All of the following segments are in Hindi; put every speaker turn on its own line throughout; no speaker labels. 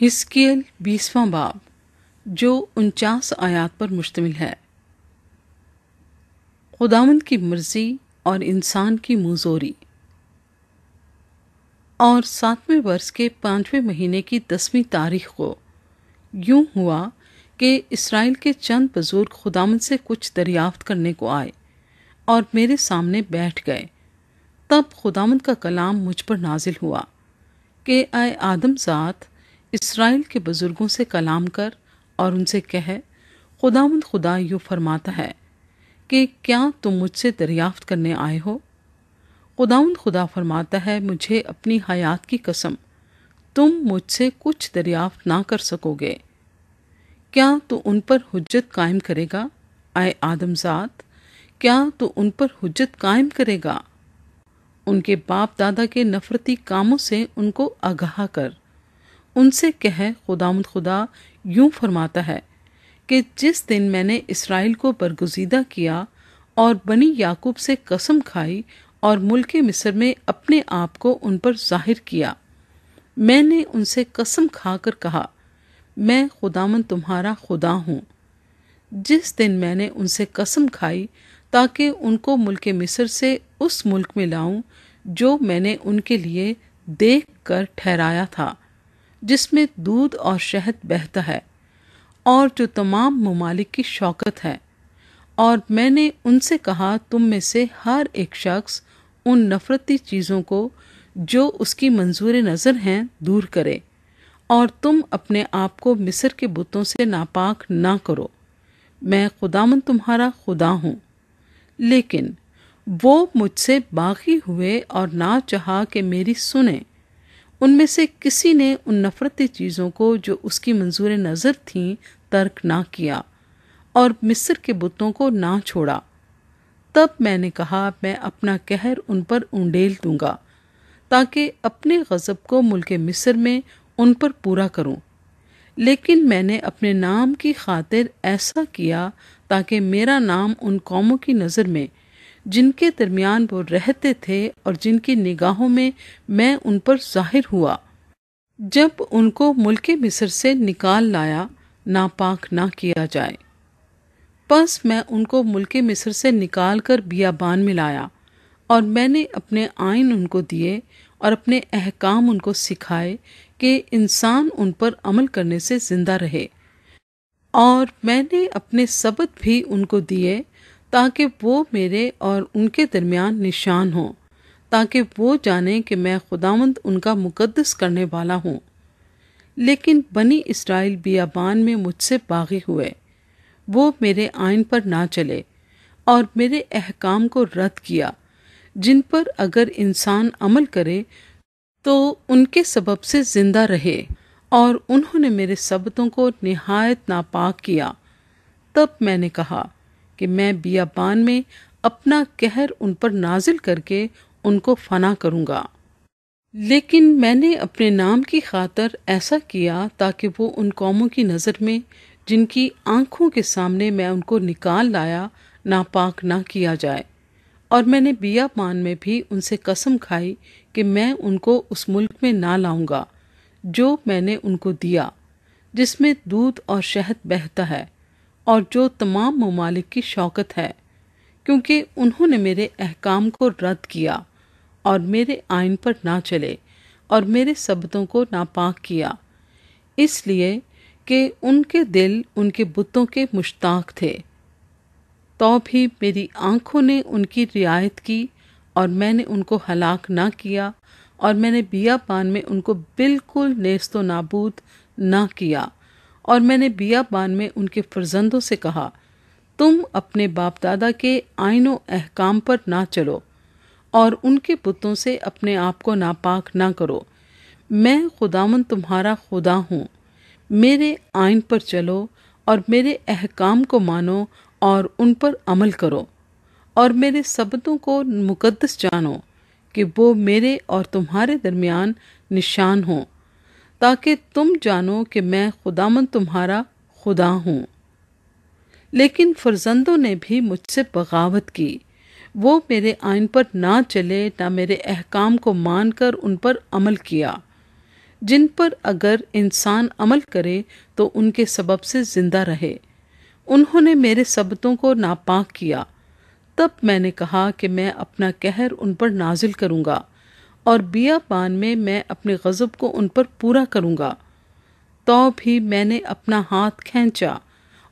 हिस्कील बीसवां बाब जो उनचास आयात पर मुश्तमिल है खुदावंद की मर्जी और इंसान की मुजोरी और सातवें वर्ष के पांचवें महीने की दसवीं तारीख को यूं हुआ कि इसराइल के चंद बुजुर्ग खुदावंद से कुछ दरियाफ्त करने को आए और मेरे सामने बैठ गए तब खुदावंद का कलाम मुझ पर नाजिल हुआ कि आए आदम जात इसराइल के बुज़ुर्गों से कलाम कर और उनसे कह खुदामंद खुदा यूँ फरमाता है कि क्या तुम मुझसे दरियाफ्त करने आए हो खुदाउन खुदा फरमाता है मुझे अपनी हयात की कसम तुम मुझसे कुछ दरियाफ्त ना कर सकोगे क्या तो उन पर हजत कायम करेगा आए आदमजात क्या तो उन पर हजत कायम करेगा उनके बाप दादा के नफरती कामों से उनको आगाह कर उनसे कह खुदाम खुदा यूं फरमाता है कि जिस दिन मैंने इसराइल को बरगुजीदा किया और बनी याकूब से कसम खाई और मुल्क मिस्र में अपने आप को उन पर जाहिर किया मैंने उनसे कसम खाकर कहा मैं खुदामन तुम्हारा खुदा हूँ जिस दिन मैंने उनसे कसम खाई ताकि उनको मुल्क मिस्र से उस मुल्क में लाऊं जो मैंने उनके लिए देख कर ठहराया था जिसमें दूध और शहद बहता है और जो तमाम ममालिक की शौकत है और मैंने उनसे कहा तुम में से हर एक शख्स उन नफरती चीज़ों को जो उसकी मंजूर नज़र हैं दूर करे और तुम अपने आप को मिस्र के बुतों से नापाक ना करो मैं खुदामन तुम्हारा खुदा हूँ लेकिन वो मुझसे बाकी हुए और ना चाहा कि मेरी सुने उनमें से किसी ने उन नफरती चीज़ों को जो उसकी मंजूर नज़र थीं तर्क ना किया और मिस्र के बुतों को ना छोड़ा तब मैंने कहा मैं अपना कहर उन पर उंडेल दूंगा ताकि अपने गज़ब को मुल्क मिस्र में उन पर पूरा करूं। लेकिन मैंने अपने नाम की खातिर ऐसा किया ताकि मेरा नाम उन कौमों की नज़र में जिनके दरमियान वो रहते थे और जिनकी निगाहों में मैं उन पर जाहिर हुआ जब उनको मुल्क मिस्र से निकाल लाया नापाक ना किया जाए बस मैं उनको मुल्क मिस्र से निकाल कर बियाबान में लाया और मैंने अपने आइन उनको दिए और अपने अहकाम उनको सिखाए कि इंसान उन पर अमल करने से ज़िंदा रहे और मैंने अपने सबक भी उनको दिए ताकि वो मेरे और उनके दरमियान निशान हो ताकि वो जाने कि मैं खुदावंद उनका मुकद्दस करने वाला हूँ लेकिन बनी इसराइल बियाबान में मुझसे बागी हुए वो मेरे आयन पर ना चले और मेरे अहकाम को रद्द किया जिन पर अगर इंसान अमल करे तो उनके सबब से ज़िंदा रहे और उन्होंने मेरे सबतों को नहायत नापाक किया तब मैंने कहा कि मैं बियाबान में अपना कहर उन पर नाजिल करके उनको फना करूँगा लेकिन मैंने अपने नाम की खातर ऐसा किया ताकि वो उन कौमों की नज़र में जिनकी आँखों के सामने मैं उनको निकाल लाया नापाक ना किया जाए और मैंने बिया पान में भी उनसे कसम खाई कि मैं उनको उस मुल्क में ना लाऊंगा जो मैंने उनको दिया जिसमें दूध और शहद बहता है और जो तमाम ममालिक की शौकत है क्योंकि उन्होंने मेरे अहकाम को रद्द किया और मेरे आइन पर ना चले और मेरे शब्दों को नापाक किया इसलिए कि उनके दिल उनके बुतों के मुश्ताक थे तो भी मेरी आंखों ने उनकी रियायत की और मैंने उनको हलाक ना किया और मैंने पान में उनको बिल्कुल नेस्तो नाबूद ना किया और मैंने बियाबान में उनके फर्जंदों से कहा तुम अपने बाप दादा के आइनों अहकाम पर ना चलो और उनके पुतों से अपने आप को नापाक ना करो मैं खुदामन तुम्हारा खुदा हूँ मेरे आइन पर चलो और मेरे अहकाम को मानो और उन पर अमल करो और मेरे सबतों को मुकद्दस जानो कि वो मेरे और तुम्हारे दरमियान निशान हों ताकि तुम जानो कि मैं खुदामन तुम्हारा खुदा हूँ लेकिन फर्जंदों ने भी मुझसे बगावत की वो मेरे आइन पर ना चले ना मेरे अहकाम को मानकर उन पर अमल किया जिन पर अगर इंसान अमल करे तो उनके सबब से ज़िंदा रहे उन्होंने मेरे सबतों को नापाक किया तब मैंने कहा कि मैं अपना कहर उन पर नाजिल करूँगा और बियाबान में मैं अपने गज़ब को उन पर पूरा करूँगा तो भी मैंने अपना हाथ खींचा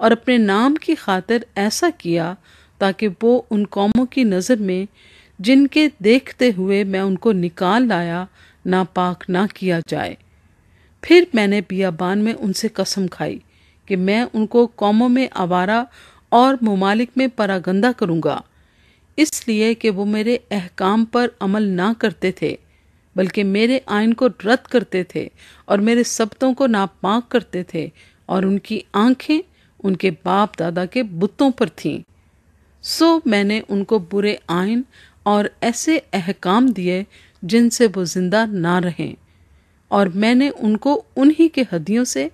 और अपने नाम की खातिर ऐसा किया ताकि वो उन कौमों की नज़र में जिनके देखते हुए मैं उनको निकाल लाया नापाक ना किया जाए फिर मैंने बियाबान में उनसे कसम खाई कि मैं उनको कौमों में आवारा और ममालिक में परागंदा करूँगा इसलिए कि वो मेरे अहकाम पर अमल ना करते थे बल्कि मेरे आयन को रद्द करते थे और मेरे सबतों को नापाक करते थे और उनकी आंखें उनके बाप दादा के बुतों पर थीं सो मैंने उनको बुरे आयन और ऐसे अहकाम दिए जिनसे वो जिंदा ना रहें और मैंने उनको उन्हीं के हदियों से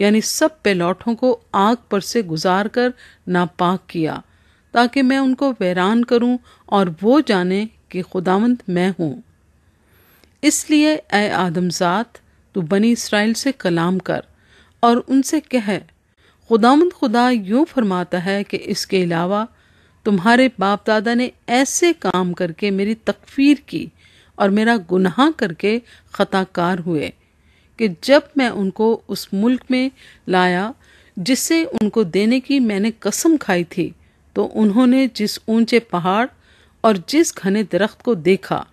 यानी सब पेलौठों को आग पर से गुजार कर नापाक किया ताकि मैं उनको वैरान करूं और वो जाने कि खुदावंत मैं हूं इसलिए ए आदमजात तू बनी इसराइल से कलाम कर और उनसे कह खुदावंद खुदा यूं फरमाता है कि इसके अलावा तुम्हारे बाप दादा ने ऐसे काम करके मेरी तकफीर की और मेरा गुनाह करके ख़ताकार हुए कि जब मैं उनको उस मुल्क में लाया जिसे उनको देने की मैंने कसम खाई थी तो उन्होंने जिस ऊंचे पहाड़ और जिस घने दरख्त को देखा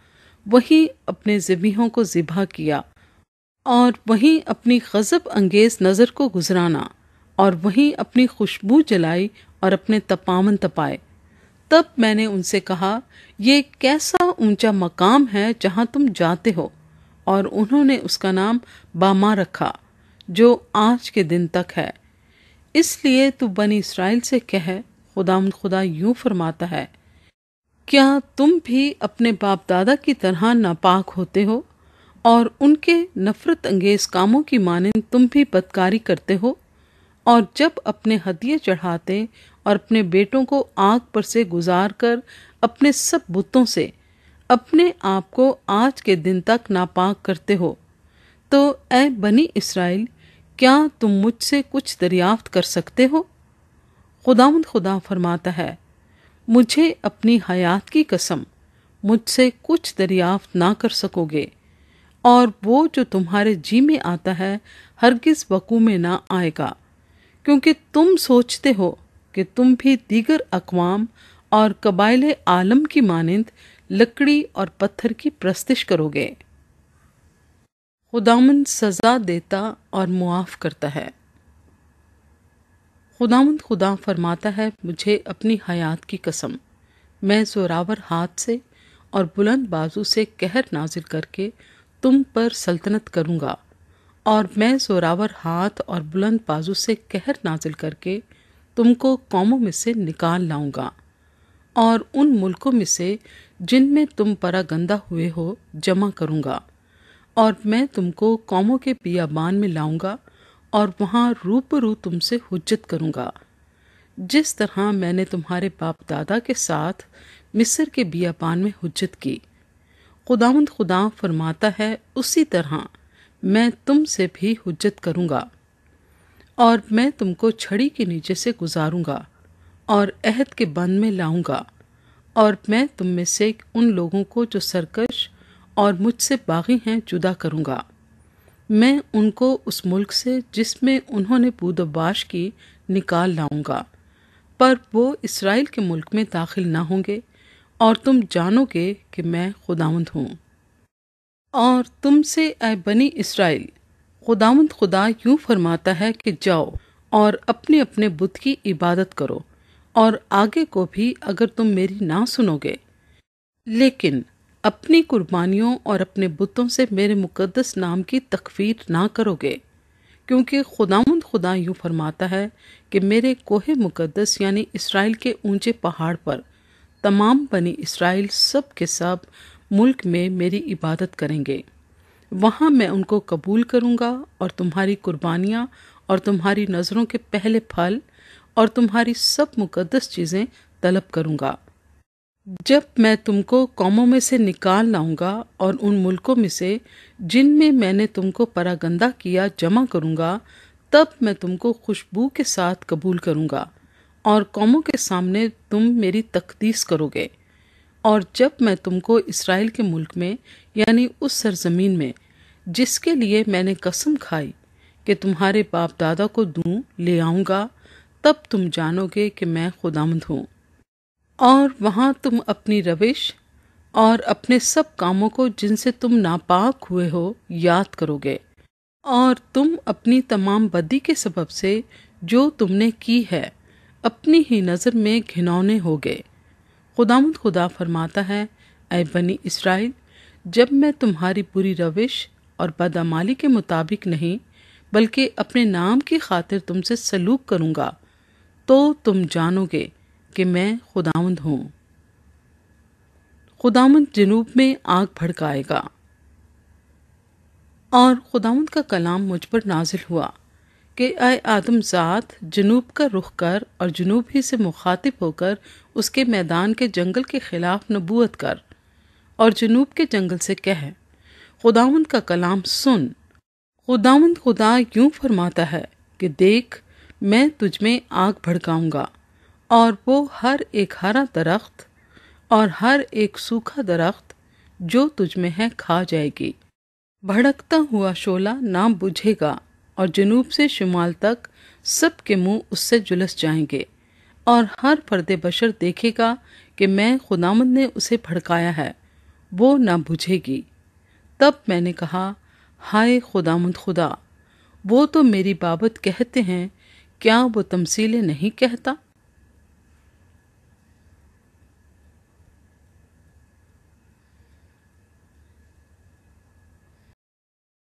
वही अपने जबीहों को जिबा किया और वहीं अपनी गजब अंगेज नज़र को गुजराना और वहीं अपनी खुशबू जलाई और अपने तपावन तपाए तब मैंने उनसे कहा यह कैसा ऊंचा मकाम है जहां तुम जाते हो और उन्होंने उसका नाम बामा रखा जो आज के दिन तक है इसलिए तू बनी इसराइल से कह खुदाम खुदा यूं फरमाता है क्या तुम भी अपने बाप दादा की तरह नापाक होते हो और उनके नफरत अंगेज कामों की मानंद तुम भी बदकारी करते हो और जब अपने हदिये चढ़ाते और अपने बेटों को आग पर से गुजार कर अपने सब बुतों से अपने आप को आज के दिन तक नापाक करते हो तो ए बनी इसराइल क्या तुम मुझसे कुछ दरियाफ्त कर सकते हो खुदाम खुदा फरमाता है मुझे अपनी हयात की कसम मुझसे कुछ दरियाफ्त ना कर सकोगे और वो जो तुम्हारे जी में आता है हरगिज वकू में ना आएगा क्योंकि तुम सोचते हो कि तुम भी दीगर अकवाम और कबाइल आलम की मानंद लकड़ी और पत्थर की प्रस्तिश करोगे खुदामन सज़ा देता और मुआफ़ करता है खुदामंद खुदा फरमाता है मुझे अपनी हयात की कसम मैं जोरावर हाथ से और बुलंद बाजू से कहर नाजिल करके तुम पर सल्तनत करूँगा और मैं जोरावर हाथ और बुलंद बाजू से कहर नाजिल करके तुमको कौमों में से निकाल लाऊंगा और उन मुल्कों में से जिनमें तुम परा गंदा हुए हो जमा करूँगा और मैं तुमको कौमों के पियाबान में लाऊंगा और वहाँ रूबरू तुमसे हुज्जत करूँगा जिस तरह मैंने तुम्हारे बाप दादा के साथ मिस्र के बियाबान में हुज्जत की खुदावंद खुदा फरमाता है उसी तरह मैं तुमसे भी हुज्जत करूँगा और मैं तुमको छड़ी के नीचे से गुजारूँगा और अहद के बंद में लाऊँगा और मैं तुम में से उन लोगों को जो सरकश और मुझसे बागी हैं जुदा करूँगा मैं उनको उस मुल्क से जिसमें उन्होंने बूदबाश की निकाल लाऊंगा पर वो इसराइल के मुल्क में दाखिल ना होंगे और तुम जानोगे कि मैं खुदावंद हूँ और तुमसे ए बनी इसराइल खुदावंद खुदा यूं फरमाता है कि जाओ और अपने अपने बुद्ध की इबादत करो और आगे को भी अगर तुम मेरी ना सुनोगे लेकिन अपनी कुर्बानियों और अपने बुतों से मेरे मुक़दस नाम की तकफीर ना करोगे क्योंकि खुदामंद खुदा यूँ फरमाता है कि मेरे कोहे मुक़दस यानी इसराइल के ऊंचे पहाड़ पर तमाम बनी इसराइल सब के सब मुल्क में मेरी इबादत करेंगे वहाँ मैं उनको कबूल करूँगा और तुम्हारी कुर्बानियाँ और तुम्हारी नज़रों के पहले फल और तुम्हारी सब मुक़दस चीज़ें तलब करूँगा जब मैं तुमको कौमों में से निकाल लाऊंगा और उन मुल्कों में से जिनमें मैंने तुमको परागंदा किया जमा करूंगा तब मैं तुमको खुशबू के साथ कबूल करूंगा और कौमों के सामने तुम मेरी तकदीस करोगे और जब मैं तुमको इसराइल के मुल्क में यानी उस सरजमीन में जिसके लिए मैंने कसम खाई कि तुम्हारे बाप दादा को दूँ ले आऊँगा तब तुम जानोगे कि मैं खुदामंद हूँ और वहाँ तुम अपनी रविश और अपने सब कामों को जिनसे तुम नापाक हुए हो याद करोगे और तुम अपनी तमाम बदी के सबब से जो तुमने की है अपनी ही नज़र में घिनौने हो गए खुदामद खुदा फरमाता है ए बनी इसराइल जब मैं तुम्हारी बुरी रविश और बदामाली के मुताबिक नहीं बल्कि अपने नाम की खातिर तुमसे सलूक करूँगा तो तुम जानोगे कि मैं खुदावंद हूँ खुदावंद जनूब में आग भड़काएगा और खुदावंद का कलाम मुझ पर नाजिल हुआ कि आए आदमजात जनूब का रुख कर और जनूब ही से मुखातिब होकर उसके मैदान के जंगल के खिलाफ नबूत कर और जनूब के जंगल से कह खुदावंद का कलाम सुन खुदावंद खुदा यूं फरमाता है कि देख मैं तुझमें आग भड़काऊंगा और वो हर एक हरा दरख्त और हर एक सूखा दरख्त जो तुझ में है खा जाएगी भड़कता हुआ शोला नाम बुझेगा और जनूब से शुमाल तक सबके मुंह उससे जुलस जाएंगे और हर फर्द बशर देखेगा कि मैं खुदामद ने उसे भड़काया है वो ना बुझेगी तब मैंने कहा हाय खुदामंद खुदा वो तो मेरी बाबत कहते हैं क्या वो तमसीले नहीं कहता